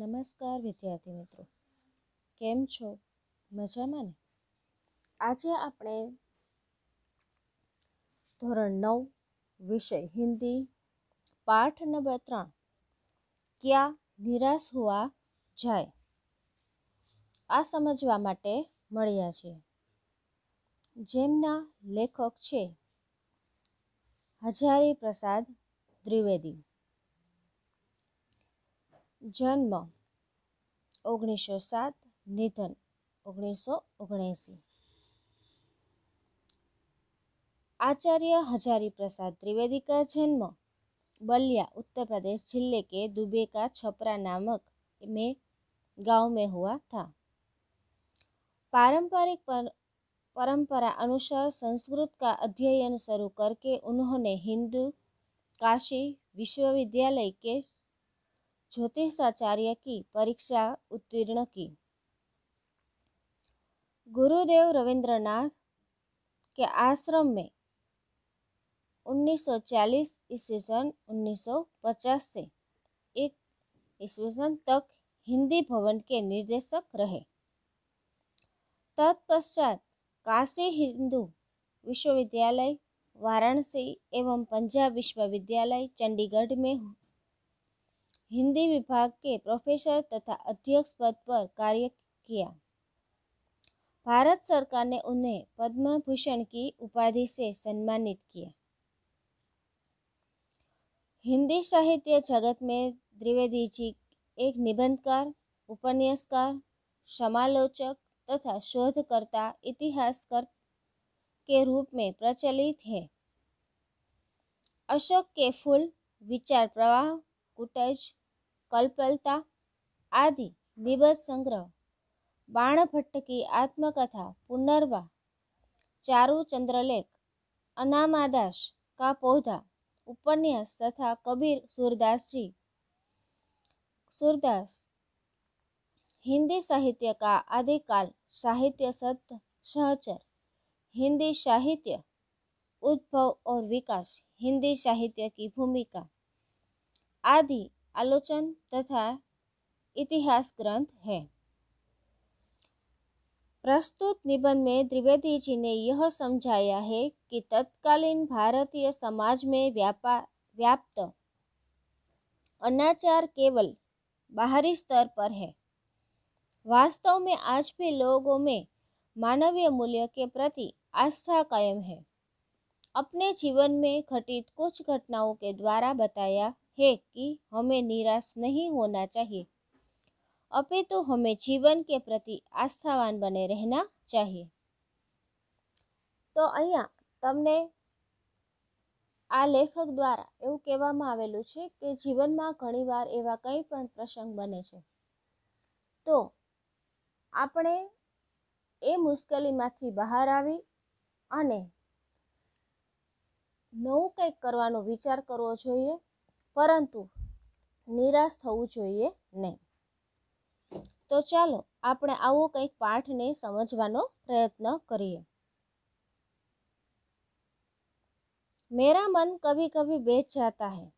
નમસ્કાર વિદ્યાર્થી મિત્રો કેમ છો મજામાં ને આજે આપણે ધોરણ નવ વિષય હિન્દી પાઠ નંબર ત્રણ ક્યાં નિરાશ હોવા જાય આ સમજવા માટે મળ્યા છે જેમના લેખક છે હજારી પ્રસાદ ત્રિવેદી જન્મ ઓગણીસો સાત નિધન ઓગણીસો ઓગણએંસી આચાર્ય હજારી પ્રસાદ ત્રિવેદી का जन्म बलिया उत्तर प्रदेश जिले के दुबे का छपरा नामक में गांव में हुआ था पारंपरिक पर, परंपरा अनुसार संस्कृत का अध्ययन शुरू करके उन्होंने हिंदू काशी विश्वविद्यालय के ज्योतिषाचार्य की परीक्षा उत्तीर्ण की गुरुदेव रविंद्रनाथ के आश्रम में 1940 ईस्वी सन 1950 से एक ईस्वी सन तक हिंदी भवन के निर्देशक रहे तत्पश्चात काशी हिंदू विश्वविद्यालय वाराणसी एवं पंजाब विश्वविद्यालय चंडीगढ़ में हिंदी विभाग के प्रोफेसर तथा अध्यक्ष पद पर कार्य किया भारत सरकार ने उन्हें पद्म भूषण की उपाधि से सम्मानित किया हिंदी साहित्य जगत में द्विवेदी जी एक निबंधकार उपन्यासकार समालोचक तथा शोधकर्ता इतिहासकर के रूप में प्रचलित है अशोक के फूल विचार प्रवाह कुटज कल्पलता आदि निबंध संग्रह बाणभट्ट की आत्मकथा पुनर्वा चारू चंद्रलेख अनामादास का पौधा उपन्यास तथा कबीर सूरदास जी सूरदास हिंदी साहित्य का आदिकाल साहित्य सत्य सहचर हिंदी साहित्य उद्भव और विकास हिंदी साहित्य की भूमिका आदि आलोचन तथा इतिहास ग्रंथ है प्रस्तुत निबंध में द्विवेदी जी ने यह समझाया है कि तत्कालीन भारतीय समाज में व्यापा व्याप्त अनाचार केवल बाहरी स्तर पर है वास्तव में आज भी लोगों में मानवीय मूल्य के प्रति आस्था कायम है अपने जीवन में घटित कुछ घटनाओं के द्वारा बताया है कि हमें निराश नहीं होना चाहिए अपितु तो हमें जीवन के प्रति आस्थावान बने रहना चाहिए તો અહીંયા તમને આ લેખક દ્વારા એવું કહેવામાં આવેલું છે કે જીવનમાં ઘણીવાર એવા કંઈ પણ પ્રસંગ બને છે તો આપણે એ મુશ્કેલીમાંથી બહાર આવી અને નવું કંઈક કરવાનો વિચાર કરવો જોઈએ परंतु निराश થવું જોઈએ નહીં તો ચાલો આપણે આવો કંઈક પાઠને સમજવાનો પ્રયત્ન કરીએ મેરા મન કભી કભી બેચ જાતા હૈ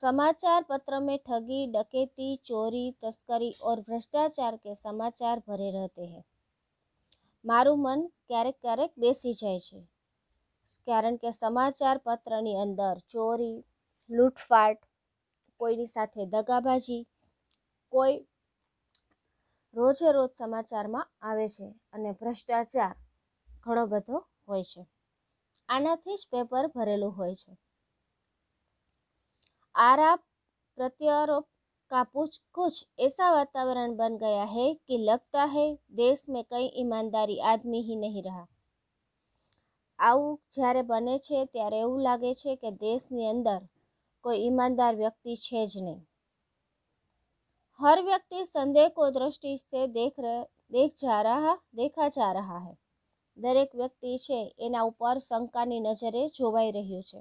સમાચાર પત્ર મે ઠગી ડકેતી ચોરી તસ્કરી ઓર ભ્રષ્ટાચાર કે સમાચાર ભરે રહેતે હૈ મારુ મન ક્યારેક ક્યારેક બેસી જાય છે કેરણ કે સમાચાર પત્ર ની અંદર ચોરી લૂંટફાટ કોઈની સાથે દગાબાજી કોઈ રોજે રોજ સમાચારમાં આવે છે અને ભ્રષ્ટાચાર ઘણો બધો હોય છે આનાથી જ પેપર ભરેલું હોય છે આરાપ પ્રત્યારોપ કા પૂછ કુછ એસા વાતાવરણ બન ગયા હે કે લગતા है देश में कई ईमानदारी आदमी ही नहीं रहा આવું જ્યારે બને છે ત્યારે એવું લાગે છે કે દેશની અંદર કોઈ ઈમાનદાર વ્યક્તિ છે જ નહીં हर व्यक्ति संदेह को दृष्टि से देख रहे देख जा रहा देखा जा रहा है દરેક વ્યક્તિ છે એના ઉપર શંકાની નજરે જોવાઈ રહ્યું છે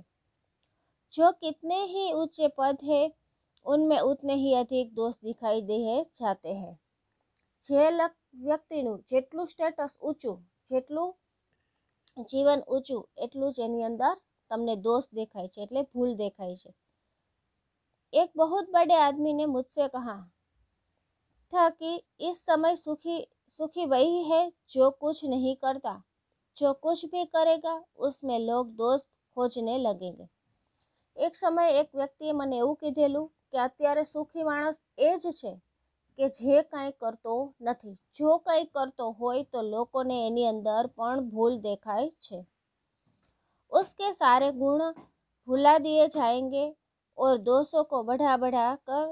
જો કિતને હી ઊંચે પદ હે ઉનમે ઉતને હી અધિક દોષ દિખાઈ દે હે જાતે હે જે વ્યક્તિનું જેટલું સ્ટેટસ ઊંચું જેટલું જીવન ઊંચું એટલું જ એની અંદર તમને દોષ દેખાય છે એટલે ભૂલ દેખાય છે एक बहुत बड़े आदमी ने मुझसे कहा था कि इस समय सुखी सुखी वही है जो कुछ नहीं करता जो कुछ भी करेगा उसमें लोग दोस्त खोजने लगेंगे एक समय एक व्यक्ति मैंने एवं कीधेलू कि अत्यारे सुखी माणस एज है कि जे કાંઈ करते નથી જો કંઈ કરતો હોય તો લોકોને એની અંદર પણ ભૂલ દેખાય છે ઉસકે સારે ગુણ ભૂલા દે और दोषों को बढ़ा बढ़ા કર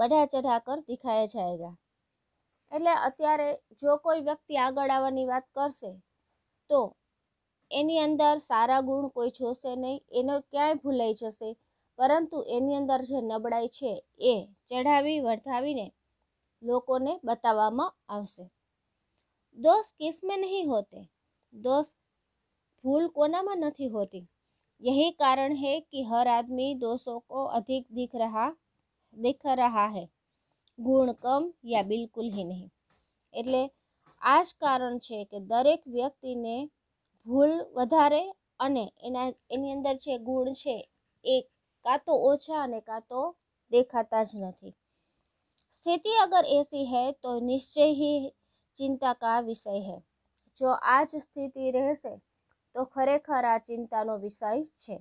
બઢા ચઢા કર દિખાયા જાયગા એટલે અત્યારે જો કોઈ વ્યક્તિ આગળ આવવાની વાત કરશે તો એની અંદર સારા ગુણ કોઈ જોશે નહીં એનો ક્યાંય ભૂલાઈ જશે પરંતુ એની અંદર જે નબળાઈ છે એ ચઢાવી વર્ધાવીને લોકોને બતાવવામાં આવશે દોષ કિસમે નહીં હોતે દોષ ભૂલ કોનામાં નથી હોતી यही कारण है कि हर आदमी दोषों को अधिक दिख रहा दिख रहा है ગુણ કમ યા બિલકુલ હી નહીં એટલે આ જ કારણ છે કે દરેક વ્યક્તિને ભૂલ વધારે અને એના એની અંદર જે ગુણ છે એ કાં તો ઓછા અને કાં તો દેખાતા જ નથી સ્થિતિ અગર એસી है તો નિશ્ચય ही ચિંતા કા વિષય है જો આ જ સ્થિતિ રહેશે તો ખરેખર આ ચિંતાનો વિષય છે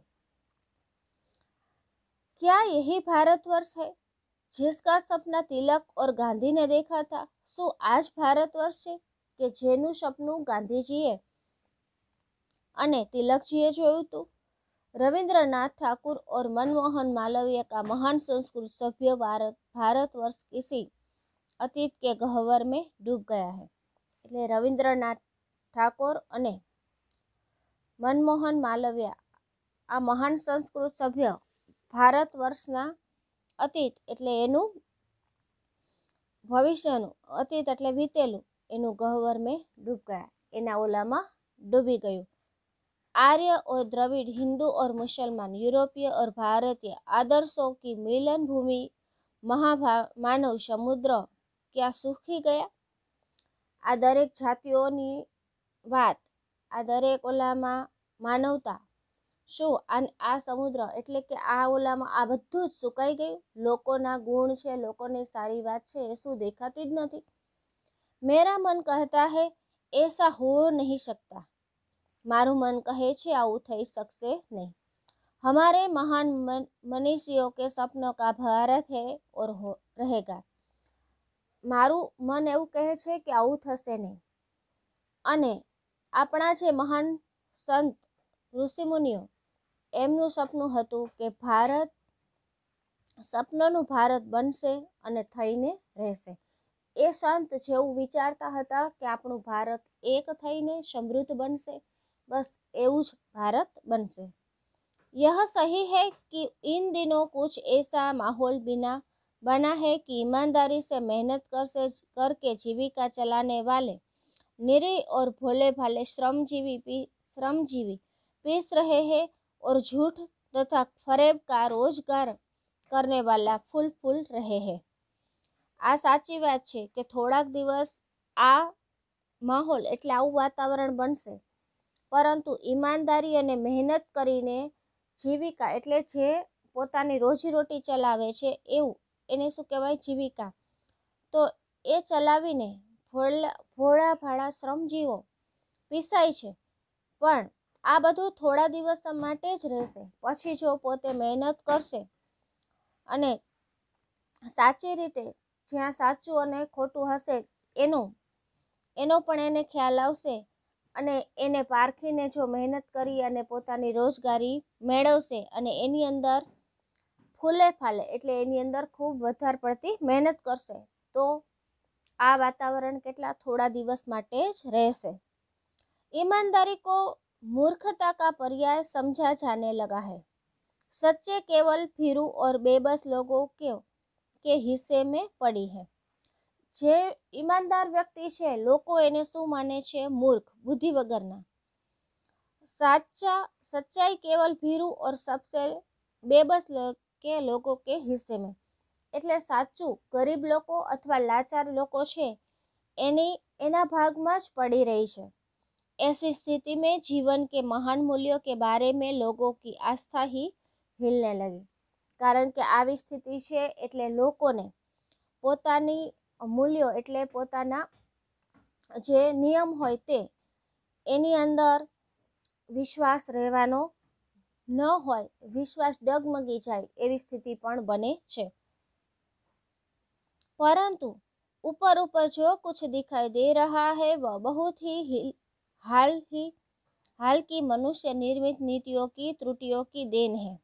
क्या यही भारतवर्ष है जिसका सपना तिलक और गांधी ने देखा था શું આ જ ભારતવર્ષ છે કે જેનું સપનું ગાંધીજીએ અને તિલકજીએ જોયું હતું રવિન્દ્રનાથ ઠાકુર ઓર મનમોહન માલવીય કા મહાન સંસ્કૃત સભ્य ભારત વર્ષ કિસી અતીત કે ગહવર મેં ડૂબ ગયા હૈ એટલે રવિન્દ્રનાથ ઠાકોર અને મનમોહન માલવ્યા આ મહાન સંસ્કૃત સભ્ય ભારત વર્ષના અતીત એટલે એનું ભવિષ્યનું અતીત એટલે વીતેલું એનું ગહવર મેં ડૂબ ગયા એના ઓલામાં ડૂબી ગયું આર્ય ઓર દ્રવિડ હિન્દુ ઓર મુસલમાન યુરોપીય ઓર ભારતીય આદર્શો કી મિલન ભૂમિ મહાભા માનવ સમુદ્ર ક્યાં સુખી ગયા આ દરેક જાતિઓની વાત આ દરેક ઓલામાં માનવતા શું આ સમુદ્ર એટલે કે આ ઓલામાં આ બધું જ સુકાઈ ગયું લોકોના ગુણ છે લોકોની સારી વાત છે એ શું દેખાતી જ નથી મેરા મન કહેતા હે એસા હો નહીં શકતા મારું મન કહે છે આવું થઈ શકશે નહીં હમારે મહાન મનીષીઓ કે સપનો કા ભારત હે ઓર હો રહેગા મારું મન એવું કહે છે કે આવું થશે નહીં અને આપણા છે મહાન સંત ઋષિમુનિઓ એમનું સપનું હતું કે ભારત સપનું નું ભારત બનશે અને થઈને રહેશે એ સંત જે ઊ વિચારતા હતા કે આપણો ભારત એક થઈને સમૃદ્ધ બનશે બસ એવું જ ભારત બનશે યહ સહી હે કી ઇન દિનો કુછ એસા માહોલ બિના બના હે કી ઈમાનદારી સે મહેનત કરસે કરકે જીવિકા ચલાને વાલે निरीह और भोले भाले श्रमजीवी पी श्रमजीवी पीस रहे हैं और झूठ तथा फरेब का रोजगार करने वाला ફૂલ ફૂલ રહે હે આ સાચી વાત છે કે થોડાક દિવસ આ માહોલ એટલે આવું વાતાવરણ બનશે પરંતુ ઈમાનદારી અને મહેનત કરીને જીવિકા એટલે જે પોતાની રોજીરોટી ચલાવે છે એવું એને શું કહેવાય જીવિકા તો એ ચલાવીને ભોળા ભોળા ભાળા શ્રમજીવો પીસાય છે પણ આ બધું થોડા દિવસ માટે જ રહેશે પછી જો પોતે મહેનત કરશે અને સાચી રીતે જ્યાં સાચું અને ખોટું હશે એનું એનો પણ એને ખ્યાલ આવશે અને એને પારખીને જો મહેનત કરી અને પોતાની રોજગારી મેળવશે અને એની અંદર ફૂલે ફાલે એટલે એની અંદર ખૂબ વધારે પડતી મહેનત કરશે તો આ વાતાવરણ કેટલા થોડા દિવસ માટે જ રહેશે ઈમાનદારી કો મૂર્ખતા કા પર્યાય સમજા ચાને لگا હે સચ્ચે કેવલ ફીરુ ઓર બેબસ લોકો કે કે હિસ્સે મે પડી હે જે ઈમાનદાર વ્યક્તિ છે લોકો એને સુ માને છે મૂર્ખ બુદ્ધિ વગરના સાચ સાચાઈ કેવલ ફીરુ ઓર સબસે બેબસ લોકો કે લોકો કે હિસ્સે મે એટલે સાચું ગરીબ લોકો અથવા લાચાર લોકો છે એની એના ભાગમાં જ પડી રહી છે એસી સ્થિતિ મેં જીવન કે મહાન मूल्यों કે બારે મેં લોકો કી આસ્થા ही હિલને લગી કારણ કે આવી સ્થિતિ છે એટલે લોકોને પોતાની મૂલ્યો એટલે પોતાના જે નિયમ હોય તે એની અંદર વિશ્વાસ રહેવાનો ન હોય વિશ્વાસ ડગમગી જાય એવી સ્થિતિ પણ બને છે परंतु ऊपर ऊपर जो कुछ दिखाई दे रहा है वह बहुत ही हाल ही हाल की मनुष्य निर्मित नीतियों की त्रुटियों की देन है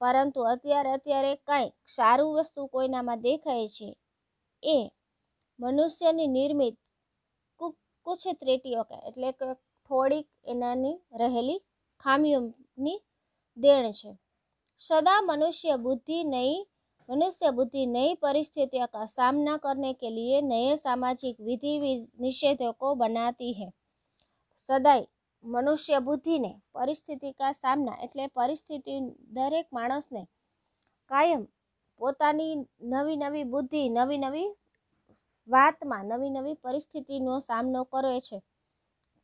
परंतु અત્યારે અત્યારે કઈ સારુ વસ્તુ કોઈનામાં દેખાય છે એ મનુષ્યની નિર્મિત કુછ ત્રુટિઓ કે એટલે થોડી નાની રહેલી ખામીઓની દેન છે સદા મનુષ્ય બુદ્ધિ નઈ मनुष्य बुद्धि नई परिस्थितियों का सामना करने के लिए नए सामाजिक विधि निषेधों को बनाती है સદાય મનુષ્ય બુદ્ધિને પરિસ્થિતિ કા સામના એટલે પરિસ્થિતિ દરેક માણસને કાયમ પોતાની નવી નવી બુદ્ધિ નવી નવી વાતમાં નવી નવી પરિસ્થિતિનો સામનો કરે છે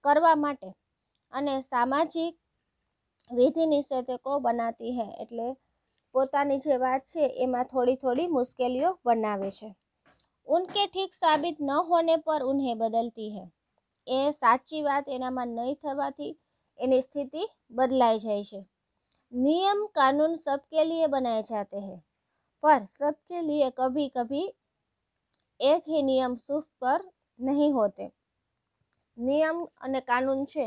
કરવા માટે અને સામાજિક વિધિ નિષેધકો બનાતી હે એટલે પોતાની જે વાત છે એમાં થોડી થોડી મુશ્કેલીઓ બનાવે છે ઉનકે ઠીક સાબિત ન હોને પર ઉન્હે બદલતી હે એ સાચી વાત એનામાં નહીં થવાથી એની સ્થિતિ બદલાઈ જાય છે નિયમ કાનૂન સબકે લીએ બનાએ જાતે હે પર સબકે લીએ કભી કભી એક હી નિયમ સુખ પર નહીં હોતે નિયમ અને કાનૂન છે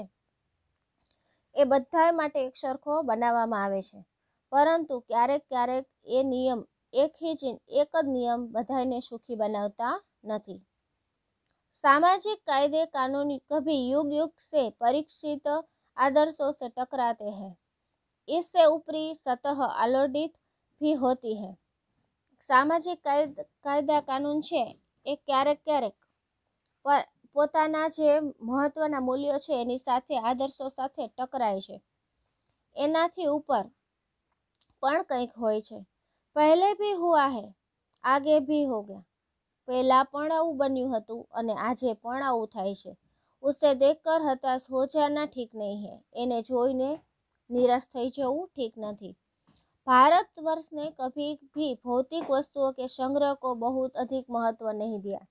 એ બધા માટે એક સરખો બનાવવામાં આવે છે પરંતુ ક્યારેક ક્યારેક એ નિયમ એક જ એક જ નિયમ બધાને સુખી બનાવતા નથી સામાજિક કાયદે કાનૂની કبھی યુગ યુગ સે પરિક્ષિત આદર્શો સે ટકરાતે હે ઇસ સે ઉપરી સતહ આલોડિત ફી હોતી હે સામાજિક કાયદ કાયદા કાનૂન છે એ ક્યારેક ક્યારેક પોતાના જે મહત્વના મૂલ્યો છે એની સાથે આદર્શો સાથે ટકરાય છે એનાથી ઉપર પણ કંઈક હોય છે પહેલે ભી હુઆ હે આગે ભી હો ગયા પહેલાં પણ આવું બન્યું હતું અને આજે પણ આવું થાય છે ઉસે દેખ કર હતાશ હો જાના ઠીક નહીં હે એને જોઈને નિરાશ થઈ જવું ઠીક નથી ભારત વર્ષને કભી ભી ભૌતિક વસ્તુઓ કે સંગ્રહકો બહુ અધિક મહત્વ નહીં દિયા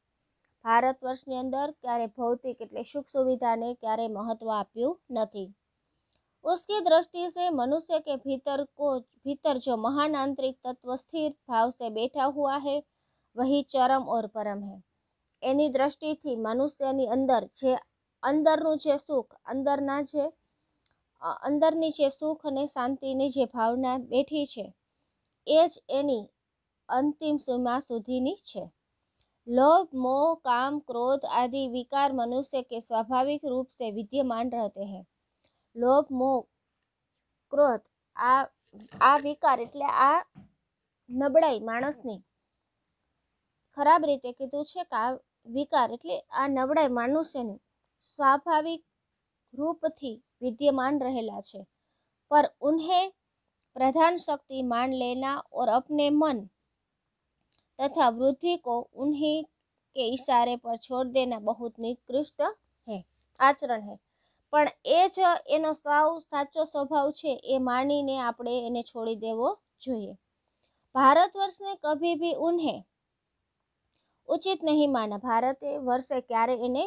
ભારત વર્ષની અંદર ક્યારે ભૌતિક એટલે સુખ સુવિધાને ક્યારેય મહત્વ આપ્યું નથી उसकी दृष्टि से मनुष्य के भीतर को भीतर जो महान आंतरिक तत्व स्थिर भाव से बैठा हुआ है वही चरम और परम है एनी दृष्टि थी मनुष्य अंदर जे अंदर जे सुख अंदरना जे અંદરની જે સુખ અને શાંતિની જે ભાવના બેઠી છે એ જ એની અંતિમ સીમા સુધીની છે લોભ મોહ કામ ક્રોધ આદિ વિકાર મનુષ્ય કે સ્વાભાવિક રૂપ સે વિદ્યમાન રહેતે હૈ लोभ मोह क्रोध આ આ વિકાર એટલે આ નબડાઈ માણસની ખરાબ રીતે કીધું છે કે વિકાર એટલે આ નબડાઈ માનવસેને સ્વાભાવિક રૂપથી विद्यमान રહેલા છે પર ઉનહે પ્રધાન શક્તિ માન લેના ઓર અપને મન તથા વૃત્તિ કો ઉનહે કે ઈશારે પર છોડ દેના બહુત નિકૃષ્ટ હે આચરણ હે પણ એ જ એનો સાવ સાચો સ્વભાવ છે એ માનીને આપણે એને છોડી દેવો જોઈએ ભારત વર્ષને કભી ભી ઉન્હે ઉચિત નહીં માના ભારતે વર્ષે ક્યારે એને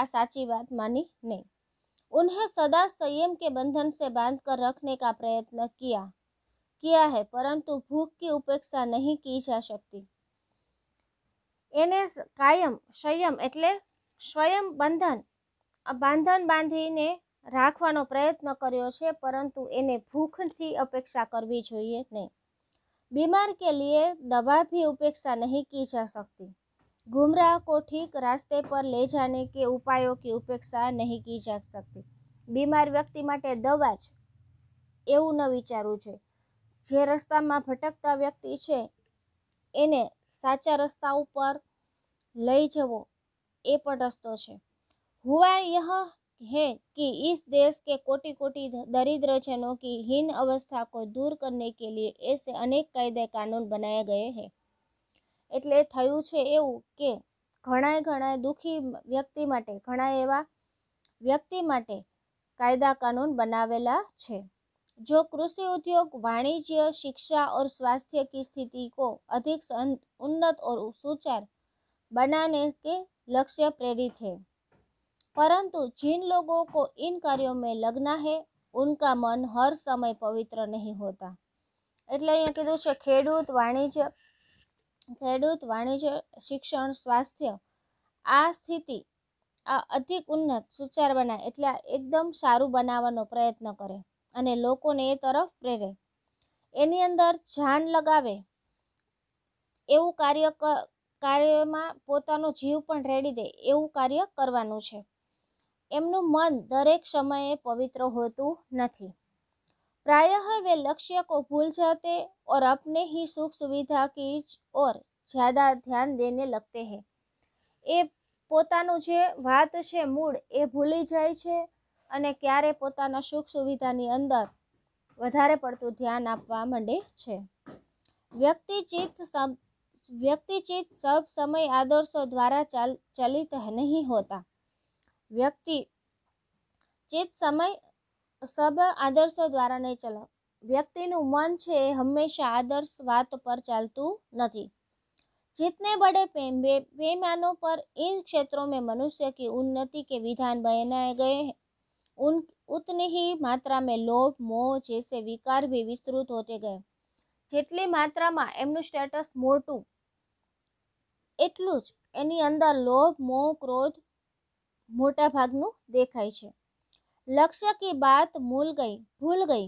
આ સાચી વાત માની નહીં ઉન્હે સદા સંયમ કે બંધન સે બાંધ કર રખને કા પ્રયત્ન કિયા કિયા હે પરંતુ ભૂખ કી ઉપેક્ષા નહીં કી જા શકતી એને કાયમ સંયમ એટલે સ્વયં બંધન બાંધણ બાંધીને રાખવાનો પ્રયત્ન કર્યો છે પરંતુ એને ભૂખથી અપેક્ષા કરવી જોઈએ નહીં બીમાર કે લીએ દવા ભી ઉપેક્ષા નહીં કી जा सकती ગુમરાહ को ठीक रास्ते पर ले जाने के उपायों की उपेक्षा नहीं की जा सकती બીમાર વ્યક્તિ માટે દવા જ એવું ન વિચારવું છે જે રસ્તામાં ભટકતા વ્યક્તિ છે એને સાચા રસ્તા ઉપર લઈ જવો એ પણ રસ્તો છે हुआ यह है कि इस देश के कोटि कोटि दरिद्र जनों की हीन अवस्था को दूर करने के लिए ऐसे अनेक कायदे कानून बनाए गए हैं एट्ले થયું છે એવું घना ઘણાએ ઘણા દુઃખી વ્યક્તિ માટે ઘણા એવા વ્યક્તિ માટે કાયદા કાનૂન जो कृषि उद्योग वाणिज्य शिक्षा और स्वास्थ्य की स्थिति को अधिक उन्नत और सुचार बनाने के लक्ष्य प्रेरित है પરંતુ જિન લોગો को ઇન कार्यों में लगना है उनका मन હર સમય પવિત્ર નહીં હોતા એટલે અહીંયા કીધું છે ખેડૂત વાણિજ્ય ખેડૂત વાણિજ્ય શિક્ષણ સ્વાસ્થ્ય આ સ્થિતિ આ અધિક ઉન્નત સુચાર બનાવે એટલે એકદમ સારું બનાવવાનો પ્રયત્ન કરે અને લોકોને એ તરફ પ્રેરે એની અંદર જાન લગાવે એવું કાર્ય કાર્યમાં પોતાનો જીવ પણ રેડી દે એવું કાર્ય કરવાનું છે એમનું મન દરેક સમયે પવિત્ર હોતું નથી પ્રાયઃ વે लक्ष्य को भूल जाते और अपने ही सुख સુવિધા કી ઓર જ્યાદા ધ્યાન દેને લગતે હે એ પોતાનું જે વાત છે મૂળ એ ભૂલી જાય છે અને ક્યારે પોતાના સુખ સુવિધાની અંદર વધારે પડતું ધ્યાન આપવા માંડે છે વ્યક્તિચિત વ્યક્તિચિત સબ સમય આદર્શો દ્વારા ચાલ ચલિત નહીં હોતા વ્યક્તિ જીત સમય સબ આદર્શો દ્વારા ને ચલા વ્યક્તિનું મન છે હંમેશા આદર્શ વાત પર ચાલતું નથી જીતને બડે પેમે વે માનો પર ઇ ક્ષેત્રો મે મનુષ્ય કી ઉન્નતિ કે વિધાન બને નાય ગય ઉન ઉતને હી માત્રા મે લોભ મોહ જેસે વિકાર ભી વિસ્તૃત હોતે ગય જેટલી માત્રા માં એમનો સ્ટેટસ મોર ટુ એટલું જ એની અંદર લોભ મોહ ક્રોધ મોટાભાગનું દેખાય છે લક્ષ્ય કી બાત ભૂલ ગઈ ભૂલ ગઈ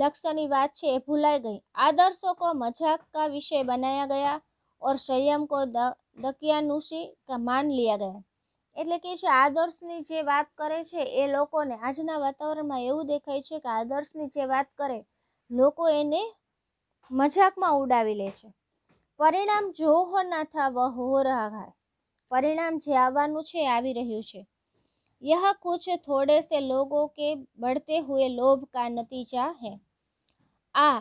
લક્ષ્યની વાત છે એ ભૂલાઈ ગઈ આદર્શો કો મજાક કા વિષય બનાયા ગયા ઓર સંયમ કો દકિયાનુસી કા માન લિયા ગયા એટલે કે છે આદર્શની જે વાત કરે છે એ લોકોને આજના વાતાવરણમાં એવું દેખાય છે કે આદર્શની જે વાત કરે લોકો એને મજાકમાં ઉડાવી લે છે પરિણામ જો હો ના થા વહ હો રહા परिणाम जे આવવાનું છે આવી રહ્યું છે યહ કુછ થોડે સે લોકો કે બડતે હુએ લોભ કા નતીજા હે આ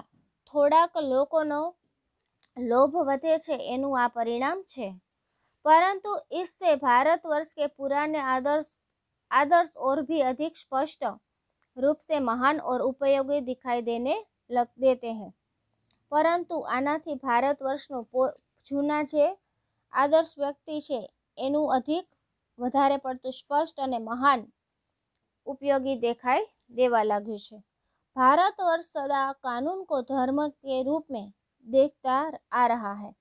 થોડાક લોકો નો લોભ વધે છે એનું આ પરિણામ છે પરંતુ ઇસસે ભારતવર્ષ કે પુરાને આદર્શ આદર્શ ઓર ભી અધિક સ્પષ્ટ રૂપ સે મહાન ઓર ઉપયોગી દિખાઈ દેને લગ દેતે હે પરંતુ આના થી ભારતવર્ષ નો જૂના છે આદર્શ વ્યક્તિ છે એનું અધિક વધારે પડતું સ્પષ્ટ અને મહાન ઉપયોગી દેખાઈ દેવા લાગ્યું છે ભારત વર્ષ સદા કાનૂન કો ધર્મ કે રૂપ મેં દેખતા આ રહ્યા હૈ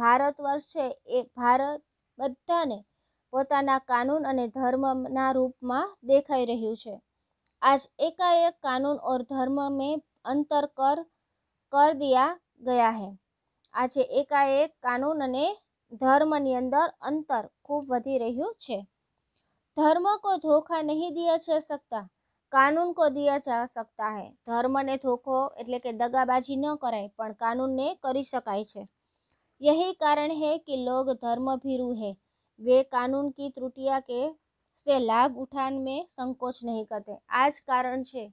ભારત વર્ષ છે એ ભારત બધાને પોતાના કાનૂન અને ધર્મના રૂપમાં દેખાઈ રહ્યું છે આજ એકાએક કાનૂન ઓર ધર્મ મેં અંતર કર કર દિયા ગયા હે આજે એકાએક કાનૂન અને धर्मनी अंदर अंतर खूब વધી રહ્યો છે ધર્મ કો धोका નહીં دیا જઈ શકે સકતા કાનૂન કો دیا ચા સકતા છે ધર્મે ધોખો એટલે કે દગાબાજી ન કરાય પણ કાનૂન ને કરી શકાય છે યહી કારણ હે કે લોગ ધર્મ ભીરૂ હે વે કાનૂન કી તૃટિયા કે સે લાભ ઉઠાન મે સંકોચ નહીં કરતે આજ કારણ છે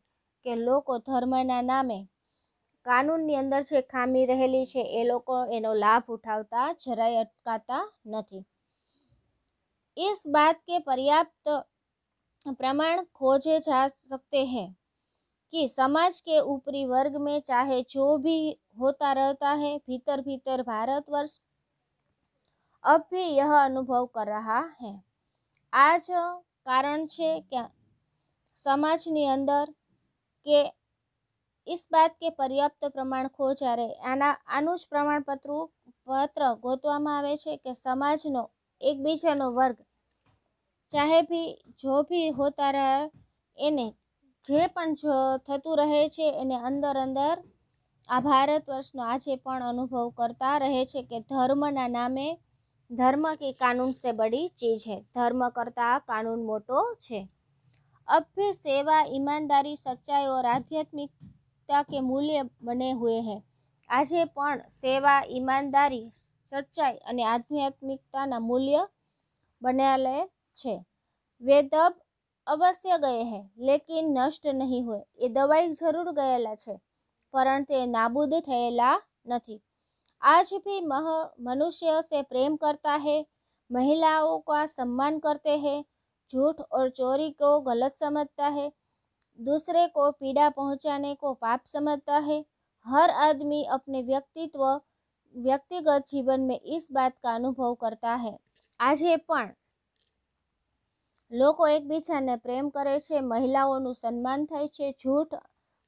કે લોકો ધર્મના નામે કાનૂનની અંદર જે ખામી રહેલી છે એ લોકો એનો લાભ इस बात के पर्याप्त प्रमाण खोजे जा सकते हैं कि समाज के ऊपरी वर्ग में चाहे जो भी होता रहता है भीतर भीतर भारतवर्ष अब भी यह अनुभव कर रहा है आज कारण है क्या समाज સમાજની અંદર કે इस बात કે પર્યાપ્ત પ્રમાણ ખોજ આરે આના આનું જ પ્રમાણપત્ર પત્ર ગોતવામાં આવે છે કે સમાજનો એકબીજાનો વર્ગ ચાહે ભી જો ભી હોતા એને જે પણ જો થતું રહે છે એને અંદર અંદર આ ભારત વર્ષનો આજે પણ અનુભવ કરતા રહે છે કે ધર્મના નામે ધર્મ કે કાનૂન સે બડી ચીજ હૈ ધર્મ કરતાં કાનૂન મોટો છે અભ્ય સેવા ઈમાનદારી સચ્ચાઈ ઓર આધ્યાત્મિક નૈતિકતા કે મૂલ્ય બને હુએ હૈ આજે પણ સેવા ઈમાનદારી સચ્ચાઈ અને આધ્યાત્મિકતાના મૂલ્ય बनाले छे वे तब અવશ્ય ગયે હે લેકિન નષ્ટ નહીં હોય એ દવાઈ જરૂર ગયેલા છે પરંતુ તે નાબૂદ થયેલા નથી આજ ભી મહ મનુષ્ય સે પ્રેમ કરતા હે महिलाओं का सम्मान करते हैं झूठ और चोरी को गलत समझता है दूसरे को पीड़ा पहुंचाने को पाप समझता है हर आदमी अपने व्यक्तित्व व्यक्तिगत जीवन में इस बात का अनुभव करता है आज ये पण लोगों एक biçારને પ્રેમ કરે છે મહિલાઓનું સન્માન થાય છે જૂઠ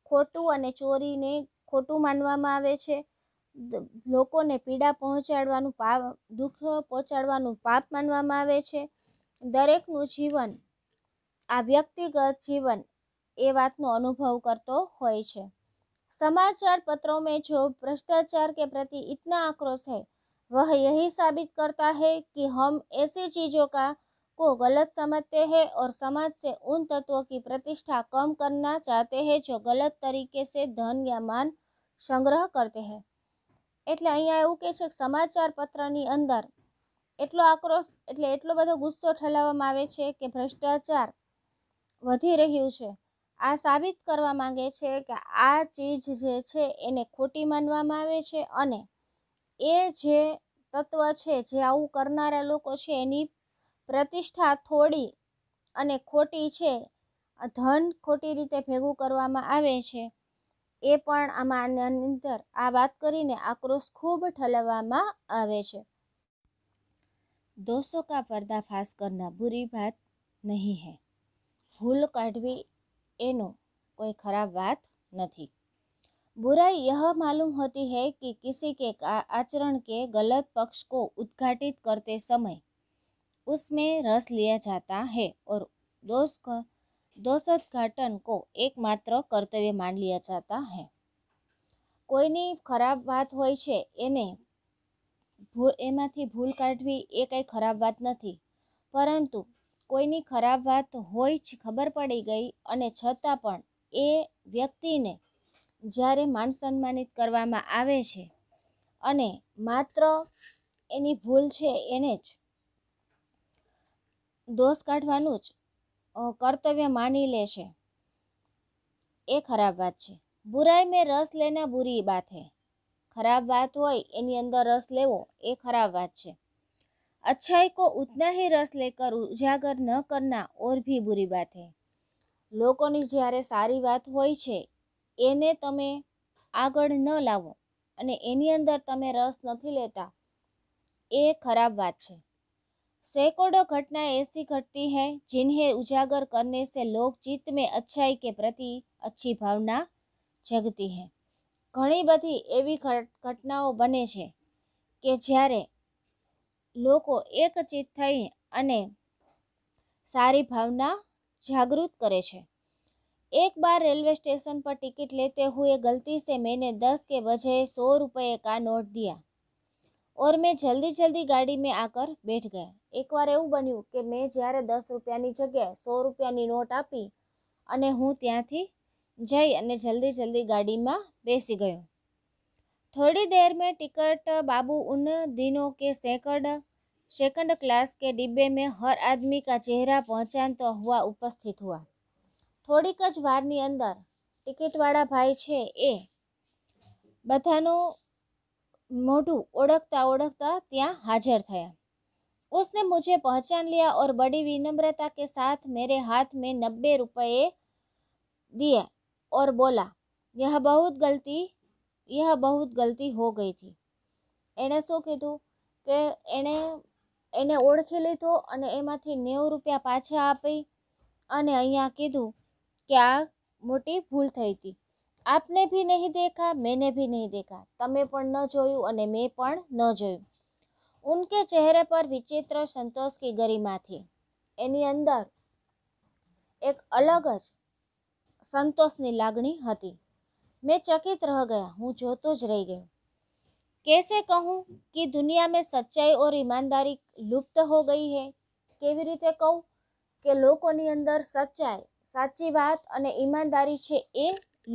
ખોટું અને ચોરીને ખોટું માનવામાં આવે છે લોકોને પીડા પહોંચાડવાનું દુઃખ પહોંચાડવાનું પાપ માનવામાં આવે છે દરેકનું જીવન આ વ્યક્તિગત જીવન એ વાતનો અનુભવ કરતો હોય છે સમાચાર પત્રોમાં જો ભ્રષ્ટાચાર કે પ્રતિ એટના આક્રોશ છે વહી યહી સાબિત કરતા હે કે હમ એસે ચીજો કા કો ગલત સમજે હે ઓર સમાજ સે ઉન તત્વ કી પ્રતિષ્ઠા કમ કરના ચાહતે હે જો ગલત તરીકે સે ધન કે માન સંગ્રહ કરતે હે એટલે અહીંયા એવું કહે છે કે સમાચાર પત્રની અંદર એટલો આક્રોશ એટલે એટલો બધો ગુસ્સો ઠલવવામાં આવે છે કે ભ્રષ્ટાચાર વધી રહ્યો છે આ સાબિત કરવા માંગે છે કે આ ચીજ જે છે એને ખોટી માનવામાં આવે છે અને એ જે તત્વ છે જે આવું કરનારા લોકો છે એની પ્રતિષ્ઠા થોડી અને ખોટી છે ધન ખોટી રીતે ભેગું કરવામાં આવે છે એ પણ આમાં અંદર આ વાત કરીને આક્રોશ ખૂબ ઠલવવામાં આવે છે દોસો કા પર્દાફાશ કરના બુરી વાત નહીં હૈ ભૂલ કાઢવી एनो कोई खराब बात नहीं बुराई यह मालूम होती है कि किसी के आचरण के गलत पक्ष को उद्घाटित करते समय उसमें रस लिया जाता है और दोष दोषोद्घाटन को एकमात्र कर्तव्य मान लिया जाता है કોઈની ખરાબ વાત હોય છે એને એમાંથી ભૂલ કાઢવી એ કંઈ ખરાબ વાત નથી પરંતુ કોઈની ખરાબ વાત હોય જ ખબર પડી ગઈ અને છતાં પણ એ વ્યક્તિને જ્યારે માન સન્માનિત કરવામાં આવે છે અને માત્ર એની ભૂલ છે એને જ દોષ કાઢવાનું જ કર્તવ્ય માની લે છે એ ખરાબ વાત છે બુરાઈ મેં રસ લેના બુરી બાત હે ખરાબ વાત હોય એની અંદર રસ લેવો એ ખરાબ વાત છે અચ્છાઈ કો ઉતના હી રસ લેકર ઉજાગર ન કરના ઓર भी બુરી વાત है લોકોની જ્યારે સારી વાત હોય છે એને તમે આગળ ન લાવો અને એની અંદર તમે રસ નથી લેતા એ ખરાબ વાત છે સેકોડો ઘટના એસી ઘટતી है जिन्हें उजागर करने से લોકજીત में અચ્છાઈ કે પ્રતિ અચ્છી ભાવના જગતી है ઘણી બધી એવી ઘટનાઓ બને છે કે જ્યારે લોકો એકચિત થઈ અને સારી ભાવના જાગૃત કરે છે એક બાર रेलवे स्टेशन पर टिकट लेते हुए गलती से मैंने दस के बजाय सौ रुपये का नोट दिया और मैं જલ્દી जल्दी गाड़ी में आकर બેઠ ગયા એકવાર એવું બન્યું કે મેં જ્યારે દસ રૂપિયાની જગ્યાએ સો રૂપિયાની નોટ આપી અને હું ત્યાંથી જઈ અને જલ્દી જલ્દી ગાડીમાં બેસી ગયો થોડી દેર મેં ટિકિટ બાબુ ઉન દિનો કે સેંકડ सेकंड क्लास के डिब्बे में हर आदमी का चेहरा पहचानता हुआ उपस्थित हुआ थोड़ी જ વારની अंदर टिकटवाड़ा भाई छे ए બધાનું मोटू ઓળખતા ઓળખતા त्या हाजर थया उसने मुझे पहचान लिया और बड़ी विनम्रता के साथ मेरे हाथ में नब्बे रुपये दिए और बोला यह बहुत गलती यह बहुत गलती हो गई थी एने शू कीधु के एने એને ઓળખી લીધો અને એમાંથી નેવું રૂપિયા પાછા આપી અને અહીંયા કીધું કે આ મોટી ભૂલ થઈ હતી આપને બી નહીં દેખા મેને બી નહીં દેખા તમે પણ ન જોયું અને મેં પણ ન જોયું ઉનકે ચહેરે પર વિચિત્ર સંતોષ કી ગરિમા એની અંદર એક અલગ જ સંતોષની લાગણી હતી મેં ચકિત રહ ગયા હું જોતો જ રહી ગયો कैसे कहूँ कि दुनिया में सच्चाई और ईमानदारी લુપ્ત હો ગઈ હે કેવી રીતે કહું કે લોકોની અંદર સચ્ચાઈ સાચી વાત અને ઈમાનદારી છે એ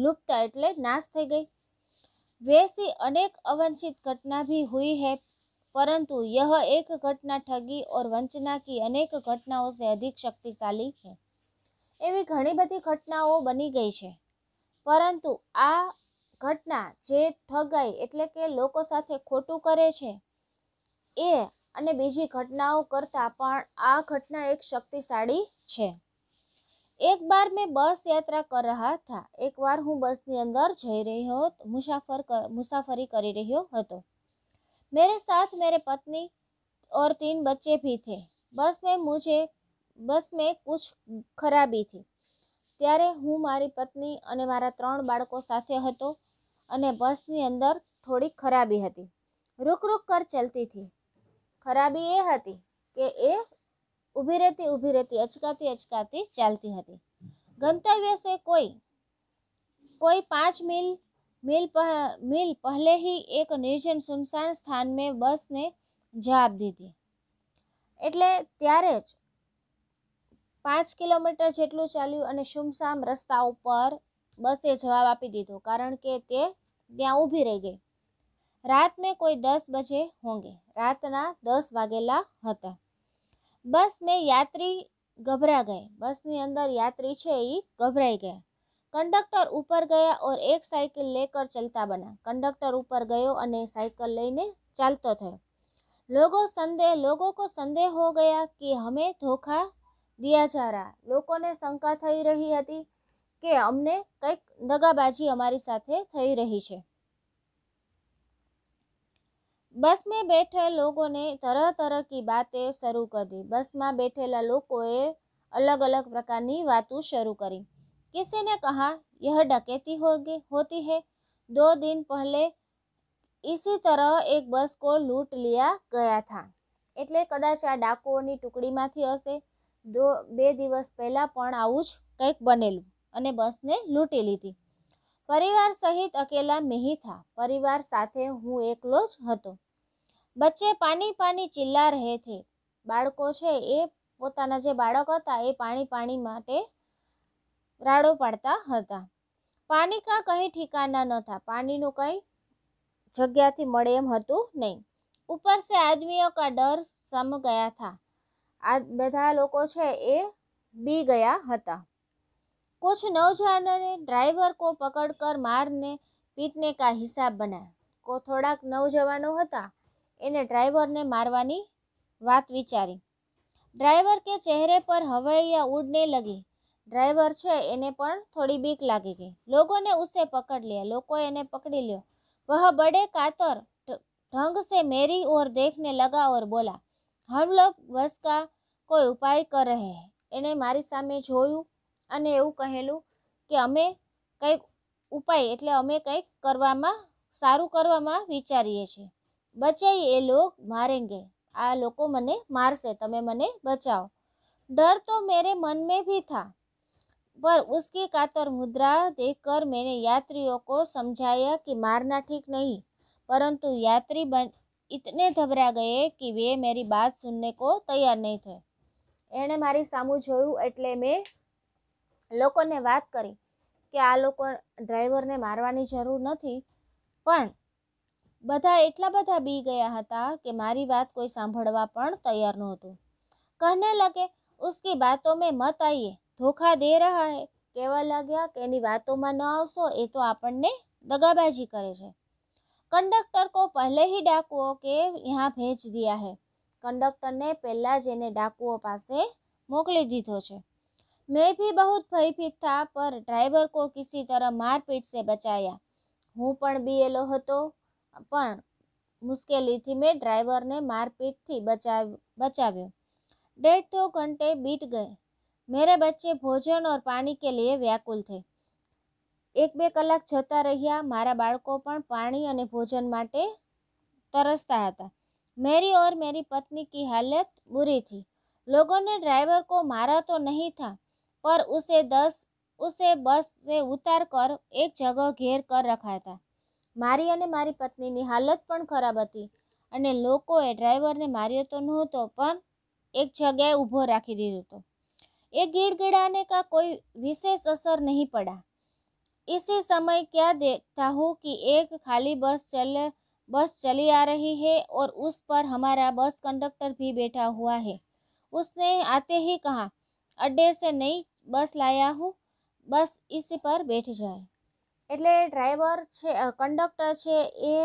લુપ્ત એટલે નાશ થઈ ગઈ વैसी अनेक अवंचित घटना भी हुई है परंतु यह एक घटना ठगी और वंचना की अनेक घटनाओं से अधिक शक्तिशाली है એવી ઘણી બધી ઘટનાઓ બની ગઈ છે પરંતુ આ ઘટના જે ઠગાઈ એટલે કે લોકો સાથે ખોટું કરે છે એ અને બીજી ઘટનાઓ કરતાં પણ આ ઘટના એક શક્તિશાળી છે એક બાર મેં બસ યાત્રા કર રહ્યા હતા એકવાર હું બસની અંદર જઈ રહ્યો મુસાફર મુસાફરી કરી રહ્યો હતો मेरे સાથ मेरे પત્ની ઓર તીન બચ્ચે ભી થે બસ મેં મુજે બસ મેં કુછ ખરાબી થી ત્યારે હું મારી પત્ની અને મારા ત્રણ બાળકો સાથે હતો અને બસની અંદર થોડી ખરાબી હતી રૂક રૂક કર ચલતી હતી ખરાબી એ હતી કે એ ઊભી રહેતી ઊભી રહેતી અચકાતી અચકાતી ચાલતી હતી ગંતવ્ય છે કોઈ કોઈ પાંચ મીલ મીલ મીલ પહેલે હી એક નિર્જન સુનસાન સ્થાન મેં બસને જવાબ દીધી એટલે ત્યારે જ પાંચ કિલોમીટર જેટલું ચાલ્યું અને સુમસામ રસ્તા ઉપર બસે જવાબ આપી દીધો કારણ કે તે ત્યાં ઊભી રહી ગઈ રાત મેં કોઈ દસ બજે હોંગે રાતના દસ વાગેલા હતા બસ મેં યાત્રી ગભરા ગए બસની અંદર યાત્રી છે એ ગભરાઈ ગયા કંડક્ટર ઉપર ગયા ઓર એક સાયકલ લેકર ચલતા બના કંડક્ટર ઉપર ગયો અને સાયકલ લઈને ચાલતો થયો લોકો સંદેહ લોકો કો સંદેહ હો ગયા કે હમે ધોખા દિયા જા રહા લોકોને શંકા થઈ રહી હતી કે અમને કંઈક દગાબાજી અમારી સાથે થઈ રહી છે બસ મેં બેઠે લોકોને તરહ તરહ કી બાતે શરૂ કરી દી બસમાં બેઠેલા લોકોએ અલગ અલગ પ્રકારની વાતો શરૂ કરી किसी કહા યહ ડકેતી डकैती હોતી होती દો દિન પહેલે ઇસી તરહ એક બસ કો को लूट ગયા થા એટલે કદાચ આ ડાકુઓની ટુકડીમાંથી હશે દો બે દિવસ પહેલાં પણ આવું જ કંઈક બનેલું અને બસને લૂંટી લીધી પરિવાર સહિત અકેલા મિહિથા પરિવાર સાથે હું એકલો જ હતો બચ્ચે પાણી પાણી ચિલ્લા રહે છે બાળકો છે એ પોતાના જે બાળક હતા એ પાણી પાણી માટે રાડો પાડતા હતા પાણી કાં કંઈ ઠેકાના ન થા પાણીનું કંઈ જગ્યાથી મળે એમ હતું નહીં ઉપર સે આદમીઓ કા ડર સમ ગયા થા આ બધા લોકો છે એ બી ગયા હતા कुछ नौजवानों ડ્રાઈવર કો પકડ કર મારને પીટને કા હિસાબ બનાયા કો થોડાક નવજવાનો હતા એને ડ્રાઈવરને મારવાની વાત વિચારી ડ્રાઈવર કે ચહેરે પર હવૈયા ઉડને લગી ડ્રાઈવર છે એને પણ થોડી બીક લાગી ગઈ લોકોને ઉસે પકડ લ્યા લોકોએ એને પકડી લ્યો વહ બડે કાતર ढंग से मेरी ओर देखने लगा और बोला हम लोग बस का કોઈ ઉપાય કરે એને મારી સામે જોયું અને એવું કહેલું કે અમે કઈ ઉપાય એટલે અમે કઈ કરવામાં સારું કરવામાં વિચારીએ છે બચાઈ એ લોકો મારेंगे આ લોકો મને મારશે તમે મને બચાવો ડર તો मेरे मन में भी था पर उसकी कातर मुद्रा देखकर मैंने यात्रियों को समझाया कि मारना ठीक नहीं परंतु यात्री इतने ધબરા गए कि वे मेरी बात सुनने को तैयार नहीं थे એને મારી સામુ જોયું એટલે મેં લોકોને વાત કરી કે આ લોકો ડ્રાઈવરને મારવાની જરૂર નથી પણ બધા એટલા બધા બી ગયા હતા કે મારી વાત કોઈ સાંભળવા પણ તૈયાર નહોતું કહેને લગે ઉસકી બાતો મેં મત આઈએ ધોખા દે રહ્યા હે કહેવા લાગ્યા કે એની વાતોમાં ન આવશો એ તો આપણને દગાબાજી કરે છે કંડક્ટર કો પહેલે હી ડાકુઓ કે યહાં ભેજ દિયા હે કંડક્ટરને પહેલાં જ એને ડાકુઓ પાસે મોકલી દીધો છે મેં ભી બહુત ભયભીત થા પર ડ્રાઈવર કો કિસી તરહ મારપીટ સે બચાયા હું પણ બીએલો હતો પણ મુશ્કેલી થી મે ડ્રાઈવર ને મારપીટ થી બચાવ બચાવ્યો 1.5 કંટે બીત ગયે મેરે બચ્ચે ભોજન ઓર પાણી કે લિયે વ્યકુલ થે 1-2 કલાક છતા રહ્યા મારા બાળકો પણ પાણી અને ભોજન માટે તરસતા હતા મેરી ઓર મેરી પત્ની કી હાલત બુરી થી લોકો ને ડ્રાઈવર કો મારતો નહીં થા पर उसे दस उसे बस से ઉતાર કર એક જગહ ઘેર કર રખાયા હતા મારી અને મારી પત્નીની હાલત પણ ખરાબ હતી અને લોકોએ ડ્રાઈવરને માર્યો તો નહોતો પણ એક જગ્યાએ ઊભો રાખી દીધો હતો એ ગીડગીડાને કા કોઈ વિશેષ અસર નહીં પડા इसी समय क्या देखता हूँ कि एक खाली बस चल बस चली आ रही है और उस पर हमारा बस कंडक्टर भी बैठा हुआ है उसने आते ही कहा अड्डे से नई બસ લાયા હું બસ ઇસી પર બેઠ જાય એટલે ડ્રાઈવર છે કંડક્ટર છે એ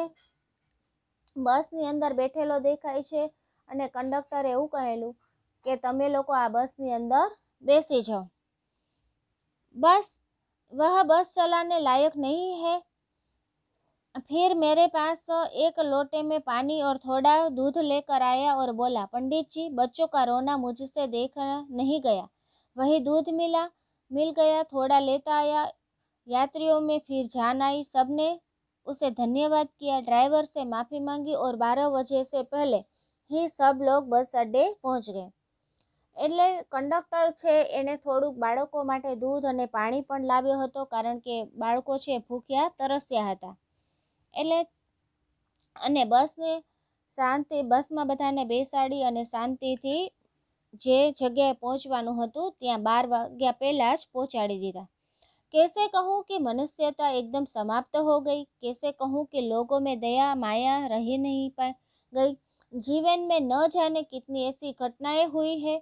બસ ની અંદર બેઠેલો દેખાય છે અને કંડક્ટર એવું કહેલું કે તમે લોકો આ બસ ની અંદર બેસી જાવ બસ વહ બસ ચલાને લાયક નહીં હે ફેર મેરે પાસ એક લોટે મે પાણી ઓર થોડા દૂધ લેકર આયા ઓર બોલા પંડિતજી બચ્ચો કા રોના mujhse dekh nahi gaya વહી દૂધ મિલા મિલ ગયા થોડા લેતા આયા યાત્રીઓ મે ફિર જાન આઈ સબને ઉસે ધન્યવાદ કિયા ડ્રાઈવર સે માફી માંગી ઓર 12 વજે સે પહેલે હી સબ લોગ બસ અડ્ડે પહોંચ ગયે એટલે કંડક્ટર છે એને થોડું બાળકો માટે દૂધ અને પાણી પણ લાવ્યો હતો કારણ કે બાળકો છે ભૂખ્યા તરસ્યા હતા એટલે અને બસને શાંતિ બસમાં બધાને બેસાડી અને શાંતિથી જે જગ્યાએ પહોંચવાનું હતું ત્યાં 12 વાગ્યા પહેલા જ પહોંચાડી દીધા કેસે કહું કે મનુષ્યતા એકદમ સમાપ્ત થઈ ગઈ કેસે કહું કે લોકોમાં દયા માયા રહી નહીં ગઈ જીવનમાં ન જાણે કેટલી એવી ઘટનાએ હુઈ છે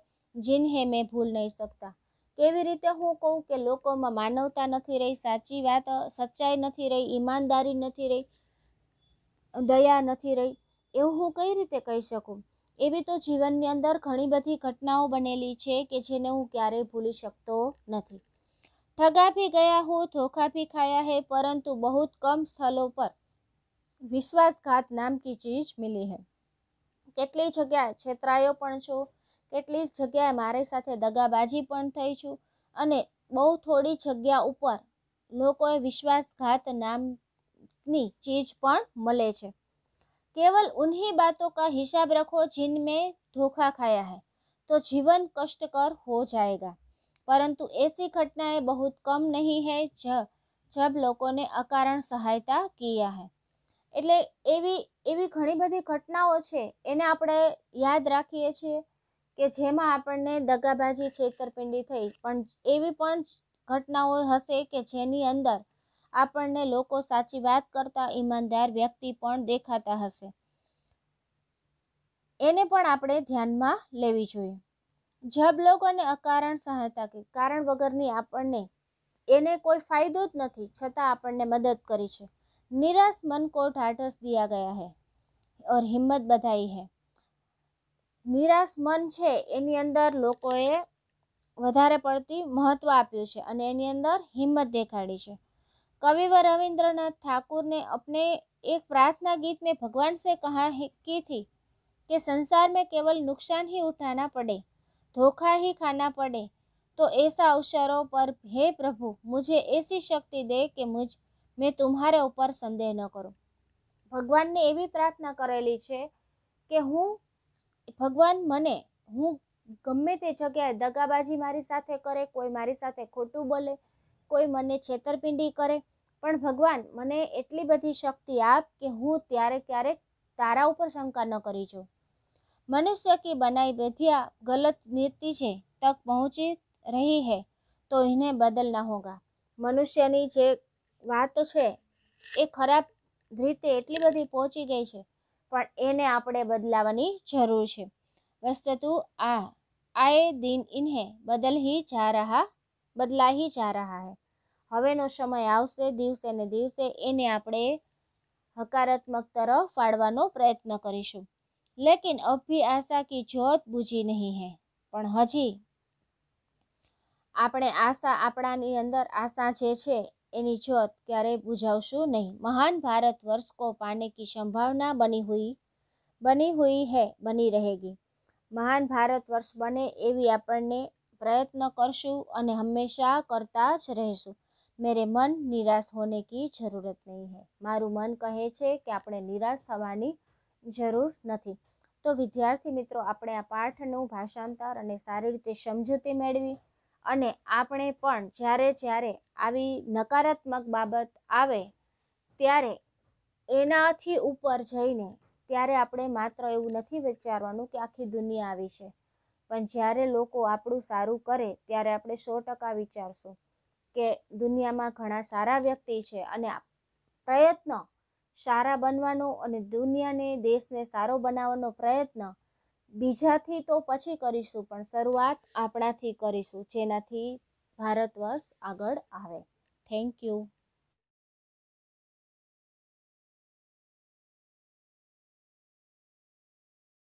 જિन्हे મે ભૂલ નહી શકતા કેવી રીતે હું કહું કે લોકોમાં માનવતા નથી રહી સાચી વાત સચ્ચાઈ નથી રહી ઈમાનદારી નથી રહી દયા નથી રહી એ હું કઈ રીતે કહી શકું એવી તો જીવનની અંદર ઘણી બધી ઘટનાઓ બનેલી છે કે જેને હું ક્યારેય ભૂલી શકતો નથી ઠગા ભી ગયા હું ધોખા ભી ખાયા હે પરંતુ બહુ કમ સ્થળો પર વિશ્વાસઘાત નામ કી ચીજ મિલી હૈ કેટલી જગ્યાએ છેતરાયો પણ છું કેટલી જગ્યાએ મારી સાથે દગાબાજી પણ થઈ છું અને બહુ થોડી જગ્યા ઉપર લોકોએ વિશ્વાસઘાત નામની ચીજ પણ મળે છે केवल उन्हीं बातों का हिसाब रखो जिनमें धोखा खाया है तो जीवन कष्टकर हो जाएगा परंतु ऐसी घटनाएं बहुत कम नहीं है ज જબ લોકોને અકારણ સહાયતા કિયા હૈ એટલે એવી એવી ઘણી બધી ઘટનાઓ છે એને આપણે યાદ રાખીએ છીએ કે જેમાં આપણને દગાબાજી છેતરપિંડી થઈ પણ એવી પણ ઘટનાઓ હશે કે જેની અંદર આપણને લોકો સાચી વાત કરતા ઈમાનદાર વ્યક્તિ પણ દેખાતા હશે એને પણ આપણે ધ્યાનમાં લેવી જોઈએ જબ લોકોને અકારણ સહાયતા કે કારણ વગરની આપણને એને કોઈ ફાયદો જ નથી છતાં આપણને મદદ કરી છે નિરાશ મન કો ઢાઢસ દિયા ગયા હે ઓર હિંમત બધાઈ હે નિરાશ મન છે એની અંદર લોકોએ વધારે પડતી મહત્ત્વ આપ્યું છે અને એની અંદર હિંમત દેખાડી છે कवि व रविंद्रनाथ ठाकुर ने अपने एक प्रार्थना गीत में भगवान से कहा की थी कि संसार में केवल नुकसान ही उठाना पड़े धोखा ही खाना पड़े तो ऐसा अवसरों पर हे प्रभु मुझे ऐसी शक्ति दे कि मुझ मैं तुम्हारे ऊपर संदेह न करूं ने एवी प्रार्थना करेली है कि हूँ भगवान मने हूँ गम्मे ते जगह दगाबाजी मारी साथे करे कोई मारी साथे खोटू बोले कोई मने छेतरपिंडी करे પણ ભગવાન મને એટલી બધી શક્તિ આપ કે હું ત્યારે ક્યારેક તારા ઉપર શંકા ન કરી છું મનુષ્ય કે બનાવી બેધિયા ગલત નીતિ છે તક પહોંચી રહી હે તો એને બદલ બદલના હોગા મનુષ્યની જે વાત છે એ ખરાબ રીતે એટલી બધી પહોંચી ગઈ છે પણ એને આપણે બદલાવાની જરૂર છે વસ્તુ આ આએ દિન ઇન્હે બદલ હી જા રહા બદલાહી જા રહા હૈ હવેનો સમય આવશે દિવસે ને દિવસે એને આપણે હકારાત્મક તરફ ફાળવાનો પ્રયત્ન કરીશું લેકિન અભી આશા કી જોત બુજી નહીં હે પણ હજી આપણે આશા આપણાની અંદર આશા જે છે એની જોત ક્યારેય બુજાવશું નહીં મહાન ભારત વર્ષ કો પાને કી સંભાવના બની હોઈ બની હોઈ હે બની રહેગી મહાન ભારત વર્ષ બને એવી આપણને પ્રયત્ન કરશું અને હંમેશા કરતા જ રહીશું મેરે મન નિરાશ હોને કી જરૂરત નહીં હૈ મારું મન કહે છે કે આપણે નિરાશ થવાની જરૂર નથી તો વિદ્યાર્થી મિત્રો આપણે આ પાઠનું ભાષાંતર અને સારી રીતે સમજૂતી મેળવી અને આપણે પણ જ્યારે જ્યારે આવી નકારાત્મક બાબત આવે ત્યારે એનાથી ઉપર જઈને ત્યારે આપણે માત્ર એવું નથી વિચારવાનું કે આખી દુનિયા આવી છે પણ જ્યારે લોકો આપણું સારું કરે ત્યારે આપણે સો ટકા વિચારશું કે દુનિયામાં ઘણા સારા વ્યક્તિ છે અને પ્રયત્ન સારા બનવાનો અને દુનિયાને દેશને સારો બનાવવાનો પ્રયત્ન બીજાથી તો પછી કરીશું પણ શરૂઆત આપણાથી કરીશું જેનાથી ભારત વર્ષ આગળ આવે થેન્ક યુ